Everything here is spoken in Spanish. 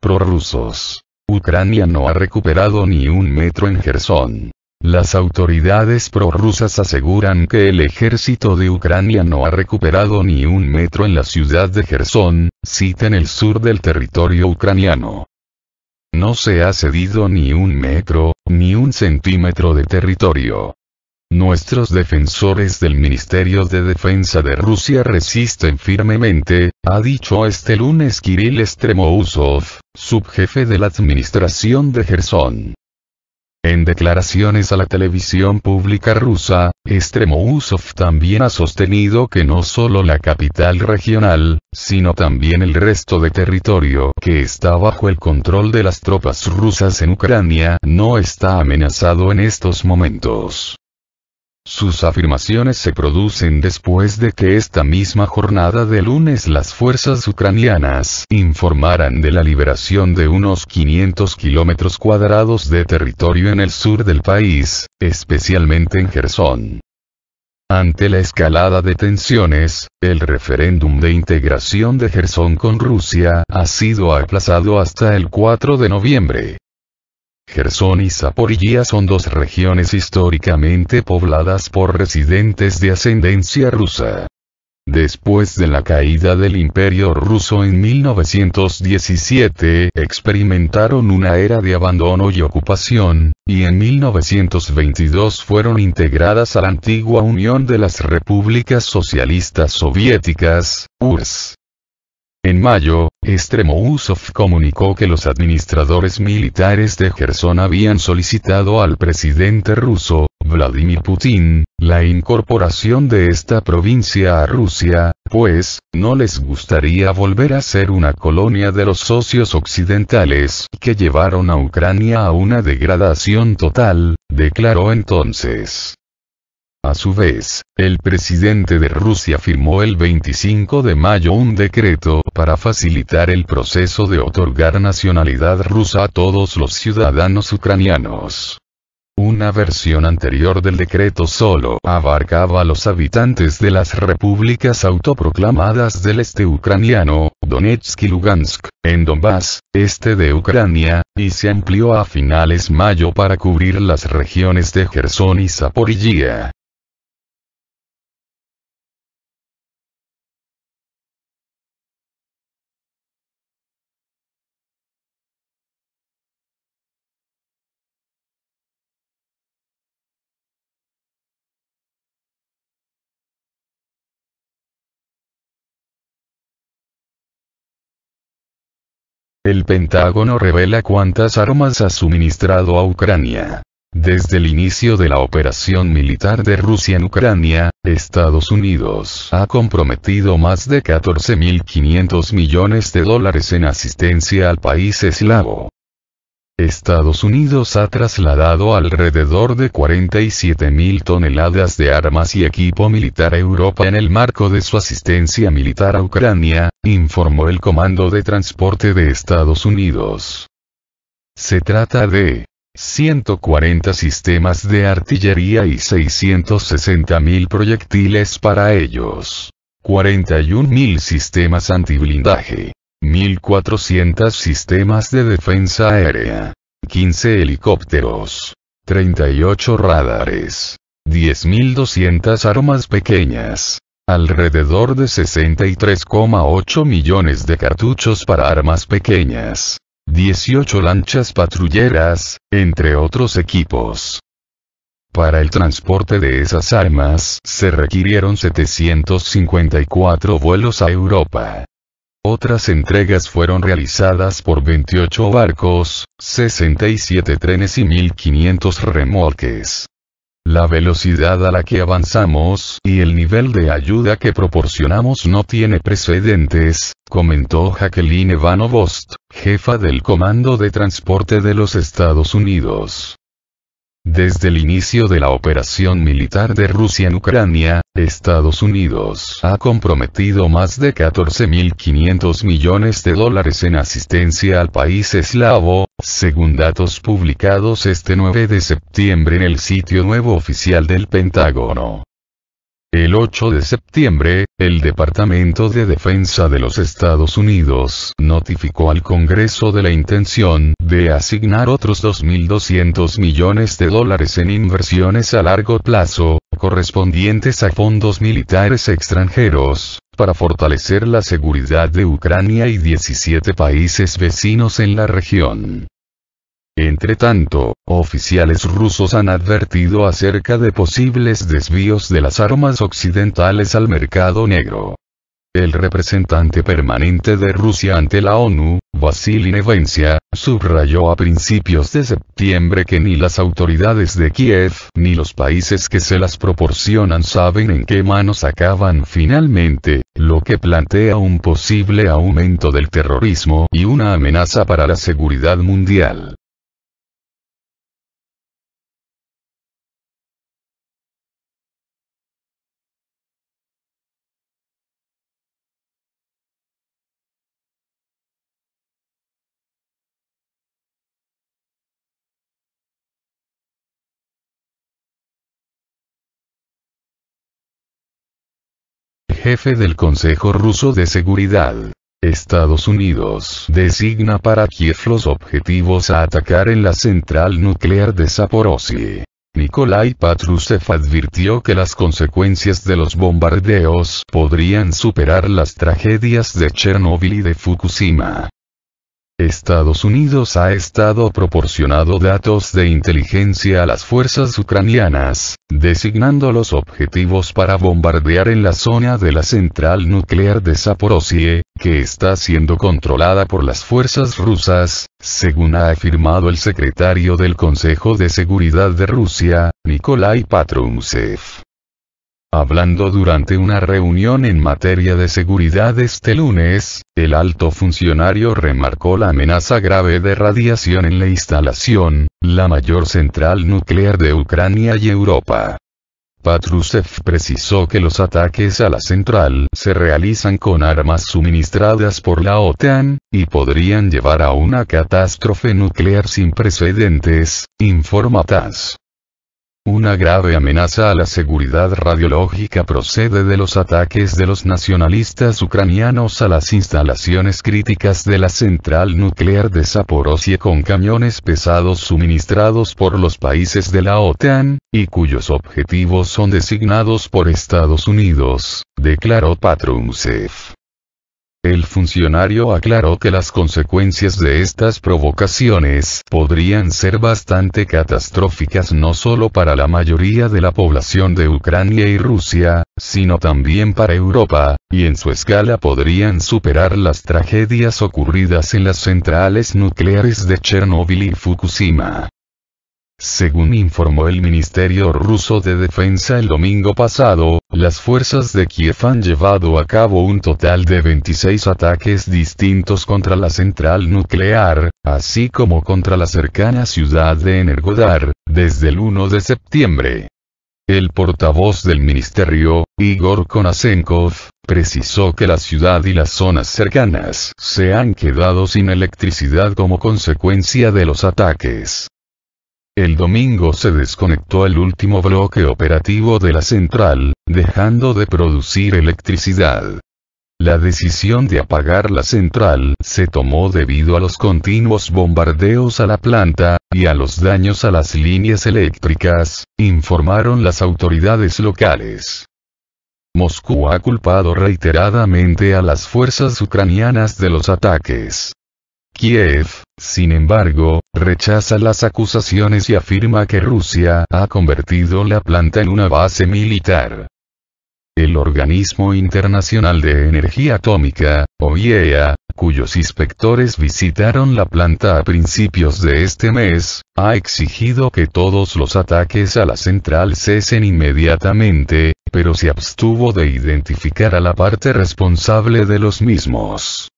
prorrusos. Ucrania no ha recuperado ni un metro en Gersón. Las autoridades prorrusas aseguran que el ejército de Ucrania no ha recuperado ni un metro en la ciudad de Gersón, cita en el sur del territorio ucraniano. No se ha cedido ni un metro, ni un centímetro de territorio. Nuestros defensores del Ministerio de Defensa de Rusia resisten firmemente, ha dicho este lunes Kirill Estremousov, subjefe de la administración de Gerson. En declaraciones a la televisión pública rusa, Estremousov también ha sostenido que no solo la capital regional, sino también el resto de territorio que está bajo el control de las tropas rusas en Ucrania no está amenazado en estos momentos. Sus afirmaciones se producen después de que esta misma jornada de lunes las fuerzas ucranianas informaran de la liberación de unos 500 kilómetros cuadrados de territorio en el sur del país, especialmente en Gerson. Ante la escalada de tensiones, el referéndum de integración de Gerson con Rusia ha sido aplazado hasta el 4 de noviembre. Gerson y Zaporilla son dos regiones históricamente pobladas por residentes de ascendencia rusa. Después de la caída del Imperio ruso en 1917, experimentaron una era de abandono y ocupación, y en 1922 fueron integradas a la antigua Unión de las Repúblicas Socialistas Soviéticas, URSS. En mayo, Usov comunicó que los administradores militares de Gerson habían solicitado al presidente ruso, Vladimir Putin, la incorporación de esta provincia a Rusia, pues, no les gustaría volver a ser una colonia de los socios occidentales que llevaron a Ucrania a una degradación total, declaró entonces. A su vez, el presidente de Rusia firmó el 25 de mayo un decreto para facilitar el proceso de otorgar nacionalidad rusa a todos los ciudadanos ucranianos. Una versión anterior del decreto solo abarcaba a los habitantes de las repúblicas autoproclamadas del este ucraniano, Donetsk y Lugansk, en Donbass, este de Ucrania, y se amplió a finales mayo para cubrir las regiones de Gerson y Zaporizhia. El Pentágono revela cuántas armas ha suministrado a Ucrania. Desde el inicio de la operación militar de Rusia en Ucrania, Estados Unidos ha comprometido más de 14.500 millones de dólares en asistencia al país eslavo. Estados Unidos ha trasladado alrededor de 47.000 toneladas de armas y equipo militar a Europa en el marco de su asistencia militar a Ucrania, informó el Comando de Transporte de Estados Unidos. Se trata de 140 sistemas de artillería y 660.000 proyectiles para ellos. 41.000 sistemas antiblindaje. 1.400 sistemas de defensa aérea. 15 helicópteros. 38 radares. 10.200 armas pequeñas. Alrededor de 63,8 millones de cartuchos para armas pequeñas. 18 lanchas patrulleras, entre otros equipos. Para el transporte de esas armas se requirieron 754 vuelos a Europa, otras entregas fueron realizadas por 28 barcos, 67 trenes y 1500 remolques. La velocidad a la que avanzamos y el nivel de ayuda que proporcionamos no tiene precedentes, comentó Jacqueline Van jefa del Comando de Transporte de los Estados Unidos. Desde el inicio de la operación militar de Rusia en Ucrania, Estados Unidos ha comprometido más de 14.500 millones de dólares en asistencia al país eslavo, según datos publicados este 9 de septiembre en el sitio nuevo oficial del Pentágono. El 8 de septiembre, el Departamento de Defensa de los Estados Unidos notificó al Congreso de la intención de asignar otros 2.200 millones de dólares en inversiones a largo plazo, correspondientes a fondos militares extranjeros, para fortalecer la seguridad de Ucrania y 17 países vecinos en la región. Entre tanto, oficiales rusos han advertido acerca de posibles desvíos de las armas occidentales al mercado negro. El representante permanente de Rusia ante la ONU, Vasily Nevencia, subrayó a principios de septiembre que ni las autoridades de Kiev ni los países que se las proporcionan saben en qué manos acaban finalmente, lo que plantea un posible aumento del terrorismo y una amenaza para la seguridad mundial. Jefe del Consejo Ruso de Seguridad. Estados Unidos designa para Kiev los objetivos a atacar en la central nuclear de Zaporozhye. Nikolai Patrushev advirtió que las consecuencias de los bombardeos podrían superar las tragedias de Chernóbil y de Fukushima. Estados Unidos ha estado proporcionando datos de inteligencia a las fuerzas ucranianas, designando los objetivos para bombardear en la zona de la central nuclear de Zaporozhye, que está siendo controlada por las fuerzas rusas, según ha afirmado el secretario del Consejo de Seguridad de Rusia, Nikolai Patrushev. Hablando durante una reunión en materia de seguridad este lunes, el alto funcionario remarcó la amenaza grave de radiación en la instalación, la mayor central nuclear de Ucrania y Europa. Patrusev precisó que los ataques a la central se realizan con armas suministradas por la OTAN, y podrían llevar a una catástrofe nuclear sin precedentes, informa TASS. Una grave amenaza a la seguridad radiológica procede de los ataques de los nacionalistas ucranianos a las instalaciones críticas de la central nuclear de Zaporozhye con camiones pesados suministrados por los países de la OTAN, y cuyos objetivos son designados por Estados Unidos, declaró Patrunsev. El funcionario aclaró que las consecuencias de estas provocaciones podrían ser bastante catastróficas no solo para la mayoría de la población de Ucrania y Rusia, sino también para Europa, y en su escala podrían superar las tragedias ocurridas en las centrales nucleares de Chernóbil y Fukushima. Según informó el Ministerio ruso de Defensa el domingo pasado, las fuerzas de Kiev han llevado a cabo un total de 26 ataques distintos contra la central nuclear, así como contra la cercana ciudad de Energodar, desde el 1 de septiembre. El portavoz del ministerio, Igor Konasenkov, precisó que la ciudad y las zonas cercanas se han quedado sin electricidad como consecuencia de los ataques. El domingo se desconectó el último bloque operativo de la central, dejando de producir electricidad. La decisión de apagar la central se tomó debido a los continuos bombardeos a la planta, y a los daños a las líneas eléctricas, informaron las autoridades locales. Moscú ha culpado reiteradamente a las fuerzas ucranianas de los ataques. Kiev, sin embargo, rechaza las acusaciones y afirma que Rusia ha convertido la planta en una base militar. El Organismo Internacional de Energía Atómica, OIEA, cuyos inspectores visitaron la planta a principios de este mes, ha exigido que todos los ataques a la central cesen inmediatamente, pero se abstuvo de identificar a la parte responsable de los mismos.